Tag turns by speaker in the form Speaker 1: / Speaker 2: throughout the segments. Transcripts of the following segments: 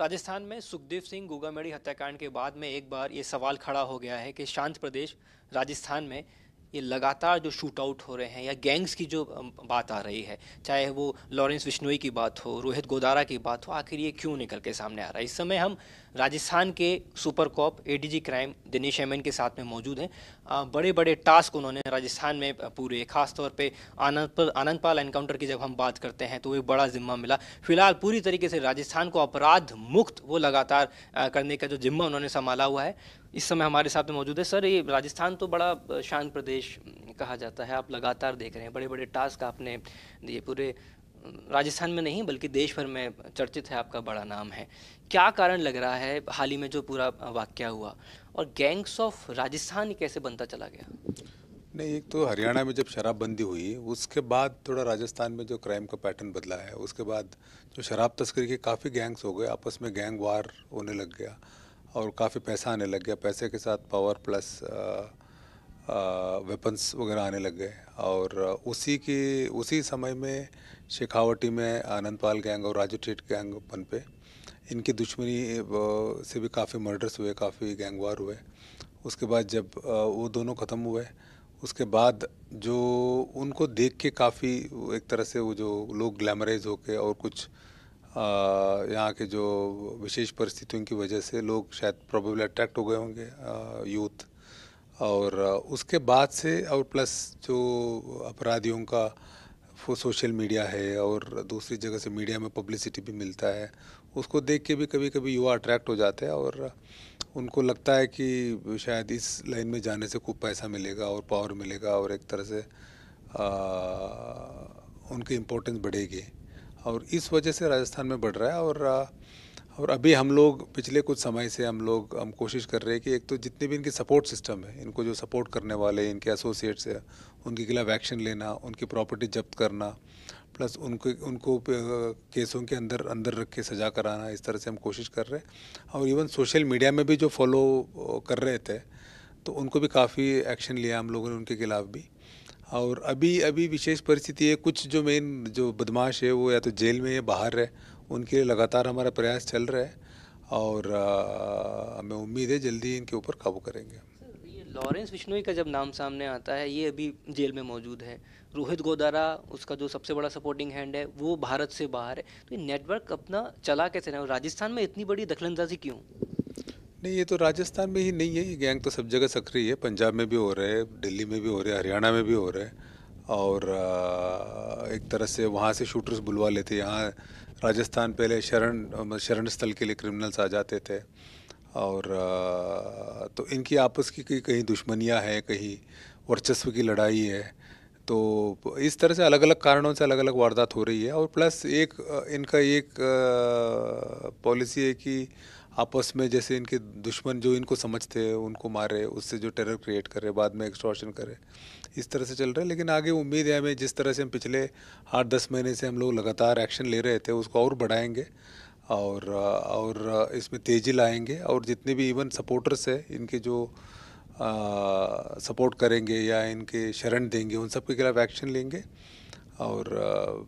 Speaker 1: राजस्थान में सुखदेव सिंह गोगामेड़ी हत्याकांड के बाद में एक बार ये सवाल खड़ा हो गया है कि शांत प्रदेश राजस्थान में ये लगातार जो शूट आउट हो रहे हैं या गैंग्स की जो बात आ रही है चाहे वो लॉरेंस विश्नोई की बात हो रोहित गोदारा की बात हो आखिर ये क्यों निकल के सामने आ रहा है इस समय हम राजस्थान के super cop a crime Dinesh MN के साथ में मौजूद हैं बड़े बड़े टास्क उन्होंने राजस्थान में पूरे खासतौर पर आनंद आनंदपाल एनकाउंटर की जब हम बात करते हैं तो एक बड़ा जिम्मा मिला फिलहाल पूरी तरीके से राजस्थान को अपराध मुक्त वो लगातार करने का जो जिम्मा उन्होंने संभाला हुआ है इस समय हमारे साथ में मौजूद है सर ये राजस्थान तो बड़ा शांत प्रदेश कहा जाता है आप लगातार देख रहे हैं बड़े बड़े टास्क आपने दिए पूरे राजस्थान में नहीं बल्कि देश भर में चर्चित है आपका बड़ा नाम है क्या कारण लग रहा है हाल ही में जो पूरा वाक्य हुआ और गैंग्स ऑफ राजस्थान कैसे बनता चला गया
Speaker 2: नहीं एक तो हरियाणा में जब शराबबंदी हुई उसके बाद थोड़ा राजस्थान में जो क्राइम का पैटर्न बदला है उसके बाद जो शराब तस्करी के काफ़ी गैंग्स हो गए आपस में गैंग वार होने लग गया और काफ़ी पैसा आने लग गया पैसे के साथ पावर प्लस वेपन्स वगैरह आने लग गए और उसी के उसी समय में शेखावटी में आनंदपाल गैंग और राजू ठेठ गैंग पन पे इनकी दुश्मनी से भी काफ़ी मर्डर्स हुए काफ़ी गैंगवार हुए उसके बाद जब वो दोनों ख़त्म हुए उसके बाद जो उनको देख के काफ़ी एक तरह से वो जो लोग ग्लैमराइज होके और कुछ यहाँ के जो विशेष परिस्थितियों की वजह से लोग शायद प्रॉबेबली अट्रैक्ट हो गए होंगे यूथ और उसके बाद से और प्लस जो अपराधियों का सोशल मीडिया है और दूसरी जगह से मीडिया में पब्लिसिटी भी मिलता है उसको देख के भी कभी कभी युवा अट्रैक्ट हो जाते हैं और उनको लगता है कि शायद इस लाइन में जाने से खूब पैसा मिलेगा और पावर मिलेगा और एक तरह से आ, उनकी इम्पोर्टेंस बढ़ेगी और इस वजह से राजस्थान में बढ़ रहा है और और अभी हम लोग पिछले कुछ समय से हम लोग हम कोशिश कर रहे हैं कि एक तो जितने भी इनके सपोर्ट सिस्टम है इनको जो सपोर्ट करने वाले इनके एसोसिएट्स हैं उनके खिलाफ एक्शन लेना उनकी प्रॉपर्टी जब्त करना प्लस उनके उनको केसों के अंदर अंदर रख के सजा कराना इस तरह से हम कोशिश कर रहे हैं और इवन सोशल मीडिया में भी जो फॉलो कर रहे थे तो उनको भी काफ़ी एक्शन लिया हम लोगों ने उनके खिलाफ भी और अभी अभी विशेष परिस्थिति है कुछ जो मेन जो बदमाश है वो या तो जेल में है बाहर है उनके लिए लगातार हमारा प्रयास चल रहा है और हमें उम्मीद है जल्दी इनके ऊपर काबू करेंगे
Speaker 1: लॉरेंस बिश्नोई का जब नाम सामने आता है ये अभी जेल में मौजूद है रोहित गोदारा उसका जो सबसे बड़ा सपोर्टिंग हैंड है वो भारत से बाहर है तो ये नेटवर्क अपना चला कैसे रहा राजस्थान में इतनी बड़ी दखलंदाजी क्यों
Speaker 2: नहीं ये तो राजस्थान में ही नहीं है ये गैंग तो सब जगह सक्रिय है पंजाब में भी हो रहे हैं दिल्ली में भी हो रहे हैं हरियाणा में भी हो रहे हैं और एक तरह से वहाँ से शूटर्स बुलवा लेते यहाँ राजस्थान पहले शरण शरण स्थल के लिए क्रिमिनल्स आ जाते थे और तो इनकी आपस की कहीं कहीं दुश्मनियाँ हैं कहीं वर्चस्व की लड़ाई है तो इस तरह से अलग अलग कारणों से अलग अलग वारदात हो रही है और प्लस एक इनका एक पॉलिसी है कि आपस में जैसे इनके दुश्मन जो इनको समझते हैं उनको मार रहे उससे जो टेरर क्रिएट कर रहे बाद में एक्सट्रॉशन कर रहे इस तरह से चल रहा है लेकिन आगे उम्मीद है हमें जिस तरह से हम पिछले आठ दस महीने से हम लोग लगातार एक्शन ले रहे थे उसको और बढ़ाएंगे और और इसमें तेज़ी लाएंगे और जितने भी इवन सपोर्टर्स हैं इनके जो आ, सपोर्ट करेंगे या इनके शरण देंगे उन सब के खिलाफ एक्शन लेंगे और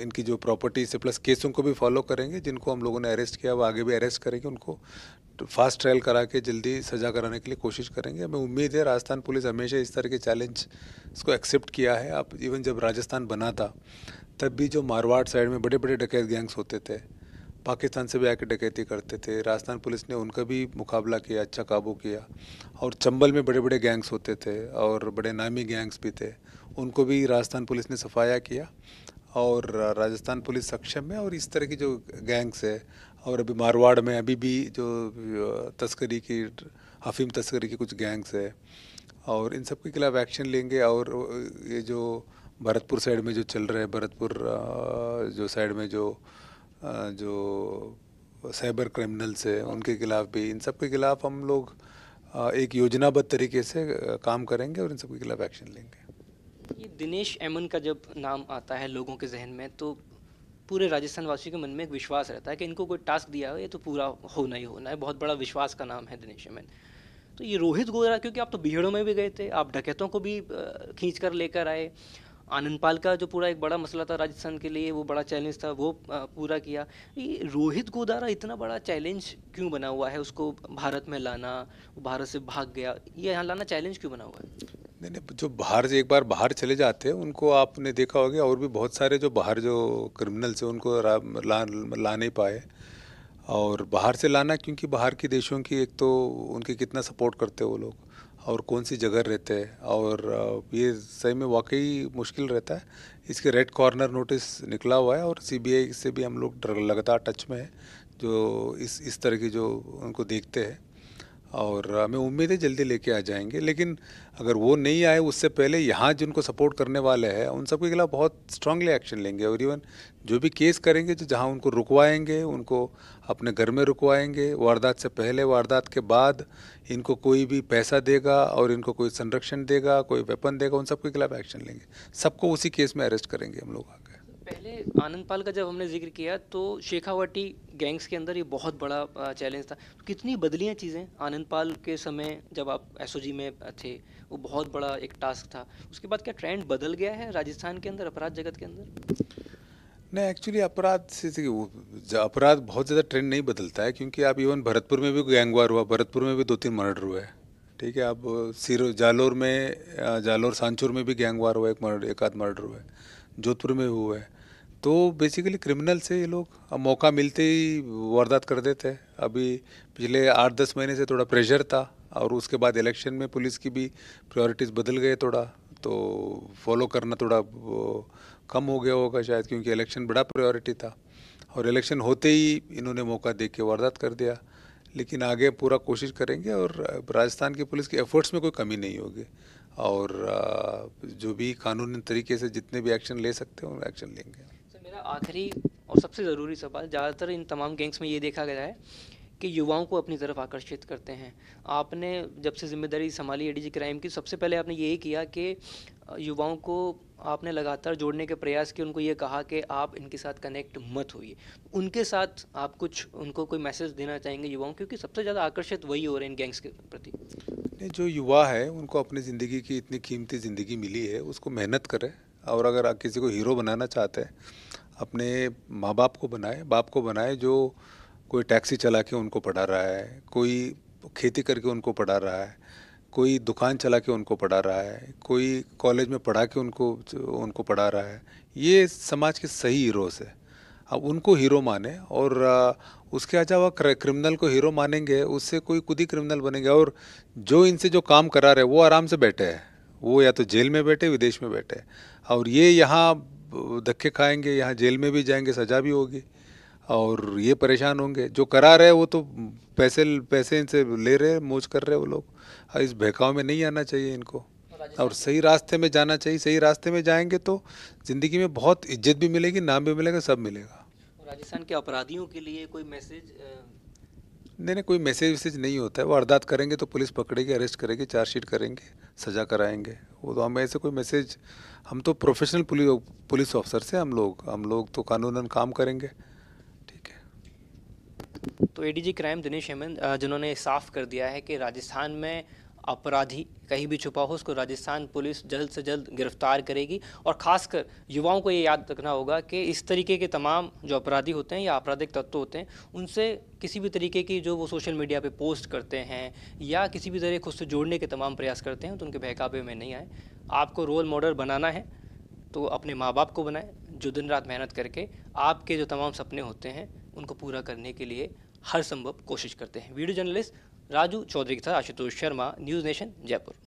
Speaker 2: इनकी जो प्रॉपर्टीज है प्लस केस उनको भी फॉलो करेंगे जिनको हम लोगों ने अरेस्ट किया वो आगे भी अरेस्ट करेंगे उनको फास्ट ट्रायल करा के जल्दी सजा कराने के लिए कोशिश करेंगे हमें उम्मीद है राजस्थान पुलिस हमेशा इस तरह के चैलेंज इसको एक्सेप्ट किया है आप इवन जब राजस्थान बना था तब भी जो मारवाड़ साइड में बड़े बड़े डकैत गैंग्स होते थे पाकिस्तान से भी आके डकैती करते थे राजस्थान पुलिस ने उनका भी मुकाबला किया अच्छा काबू किया और चंबल में बड़े बड़े गैंग्स होते थे और बड़े नामी गैंग्स भी थे उनको भी राजस्थान पुलिस ने सफाया किया और राजस्थान पुलिस सक्षम है और इस तरह की जो गैंग्स है और अभी मारवाड़ में अभी भी जो तस्करी की हफीम तस्करी की कुछ गैंग्स है और इन सब के खिलाफ एक्शन लेंगे और ये जो भरतपुर साइड में जो चल रहे हैं भरतपुर जो साइड में जो जो साइबर क्रिमिनल्स है उनके खिलाफ भी इन सब के खिलाफ हम लोग एक योजनाबद्ध तरीके से काम करेंगे और इन सब के खिलाफ एक्शन लेंगे
Speaker 1: ये दिनेश एमन का जब नाम आता है लोगों के जहन में तो पूरे राजस्थान वासियों के मन में एक विश्वास रहता है कि इनको कोई टास्क दिया हो ये तो पूरा होना ही होना है बहुत बड़ा विश्वास का नाम है दिनेश एमन तो ये रोहित गोरा क्योंकि आप तो भीड़ों में भी गए थे आप डकैतों को भी खींच कर लेकर आए पाल का जो पूरा एक बड़ा मसला था राजस्थान के लिए वो बड़ा चैलेंज था वो पूरा किया ये रोहित गोदारा इतना बड़ा चैलेंज क्यों बना हुआ है उसको भारत में लाना भारत से भाग गया ये यहाँ लाना चैलेंज क्यों बना हुआ
Speaker 2: है नहीं नहीं जो बाहर एक बार बाहर चले जाते हैं उनको आपने देखा होगा और भी बहुत सारे जो बाहर जो क्रिमिनल्स हैं उनको ला, ला, ला नहीं पाए और बाहर से लाना क्योंकि बाहर के देशों की एक तो उनके कितना सपोर्ट करते हैं वो लोग और कौन सी जगह रहते हैं और ये सही में वाकई मुश्किल रहता है इसके रेड कॉर्नर नोटिस निकला हुआ है और सीबीआई से भी हम लोग लगातार टच में हैं जो इस इस तरह की जो उनको देखते हैं और हमें उम्मीद है जल्दी लेके आ जाएंगे लेकिन अगर वो नहीं आए उससे पहले यहाँ जिनको सपोर्ट करने वाले हैं उन सबके खिलाफ बहुत स्ट्रांगली एक्शन लेंगे और इवन जो भी केस करेंगे जो जहाँ उनको रुकवाएंगे उनको अपने घर में रुकवाएंगे वारदात से पहले वारदात के बाद इनको कोई भी पैसा देगा और इनको कोई संरक्षण देगा कोई वेपन देगा उन सबके खिलाफ एक्शन लेंगे सबको उसी केस में अरेस्ट करेंगे हम लोग आगे
Speaker 1: पहले आनंद पाल का जब हमने जिक्र किया तो शेखावटी गैंग्स के अंदर ये बहुत बड़ा चैलेंज था तो कितनी बदलियाँ चीज़ें आनंद पाल के समय जब आप एस में थे वो बहुत बड़ा एक टास्क था उसके बाद क्या ट्रेंड बदल गया है राजस्थान के अंदर अपराध जगत के अंदर
Speaker 2: नहीं एक्चुअली अपराध से अपराध बहुत ज़्यादा ट्रेंड नहीं बदलता है क्योंकि आप इवन भरतपुर में भी गैंगवार हुआ भरतपुर में भी दो तीन मर्डर हुए हैं ठीक है आप सिर जालोर में जालोर सांचूर में भी गैंगवार हुआ एक मर्डर एक आध मर्डर हुआ है जोधपुर में हुआ है तो बेसिकली क्रिमिनल से ये लोग अब मौका मिलते ही वारदात कर देते हैं अभी पिछले आठ दस महीने से थोड़ा प्रेशर था और उसके बाद इलेक्शन में पुलिस की भी प्रायोरिटीज़ बदल गए थोड़ा तो फॉलो करना थोड़ा कम हो गया होगा शायद क्योंकि इलेक्शन बड़ा प्रायोरिटी था और इलेक्शन होते ही इन्होंने मौका दे के वारदात कर दिया लेकिन आगे पूरा कोशिश करेंगे और राजस्थान की पुलिस के एफर्ट्स में कोई कमी नहीं होगी और जो भी कानूनी तरीके से जितने भी एक्शन ले सकते हैं वो एक्शन लेंगे
Speaker 1: आखिरी और सबसे ज़रूरी सवाल ज़्यादातर इन तमाम गैंग्स में ये देखा गया है कि युवाओं को अपनी तरफ आकर्षित करते हैं आपने जब से जिम्मेदारी संभाली एडीजी क्राइम की सबसे पहले आपने यही किया कि युवाओं को आपने लगातार जोड़ने के प्रयास किए उनको ये कहा कि आप इनके साथ कनेक्ट मत होइए उनके साथ आप कुछ उनको कोई मैसेज देना चाहेंगे युवाओं क्योंकि सबसे ज़्यादा आकर्षित वही हो रहे हैं इन गैंग्स के प्रति
Speaker 2: नहीं जो युवा है उनको अपनी ज़िंदगी की इतनी कीमती ज़िंदगी मिली है उसको मेहनत करें और अगर आप किसी को हीरो बनाना चाहते हैं अपने माँ बाप को बनाए बाप को बनाए जो कोई टैक्सी चला के उनको पढ़ा रहा है कोई खेती करके उनको पढ़ा रहा है कोई दुकान चला के उनको पढ़ा रहा है कोई कॉलेज में पढ़ा के उनको उनको पढ़ा रहा है ये समाज के सही हीरोज़ है अब उनको हीरो माने और उसके अलावा क्रिमिनल को हीरो मानेंगे उससे कोई खुद ही क्रिमिनल बनेंगे और जो इनसे जो काम करा रहे वो आराम से बैठे हैं वो या तो जेल में बैठे विदेश में बैठे और ये यहाँ धक्के खाएंगे यहाँ जेल में भी जाएंगे सजा भी होगी और ये परेशान होंगे जो करा रहे वो तो पैसे पैसे इनसे ले रहे मोज कर रहे वो लोग हाँ, इस बहकाव में नहीं आना चाहिए इनको और सही रास्ते में जाना चाहिए सही रास्ते में जाएंगे तो ज़िंदगी में बहुत इज्जत भी मिलेगी नाम भी मिलेगा सब मिलेगा
Speaker 1: राजस्थान के अपराधियों के लिए कोई मैसेज
Speaker 2: नहीं नहीं कोई मैसेज वैसेज नहीं होता है वारदात करेंगे तो पुलिस पकड़ेगी अरेस्ट करेगी चार्जशीट करेंगे सजा कराएंगे वो तो हमें ऐसे कोई मैसेज हम तो प्रोफेशनल पुलिस ऑफिसर से हम लोग हम लोग तो कानूनन काम करेंगे ठीक
Speaker 1: है तो एडीजी क्राइम दिनेश हेमंत जिन्होंने साफ कर दिया है कि राजस्थान में अपराधी कहीं भी छुपा हो उसको राजस्थान पुलिस जल्द से जल्द गिरफ्तार करेगी और खासकर युवाओं को ये याद रखना होगा कि इस तरीके के तमाम जो अपराधी होते हैं या आपराधिक तत्व होते हैं उनसे किसी भी तरीके की जो वो सोशल मीडिया पे पोस्ट करते हैं या किसी भी तरह खुद से जोड़ने के तमाम प्रयास करते हैं तो उनके बहकावे में नहीं आए आपको रोल मॉडल बनाना है तो अपने माँ बाप को बनाएं जो दिन रात मेहनत करके आपके जो तमाम सपने होते हैं उनको पूरा करने के लिए हर संभव कोशिश करते हैं वीडियो जर्नलिस्ट राजू चौधरी के साथ आशुतोष शर्मा न्यूज़ नेशन जयपुर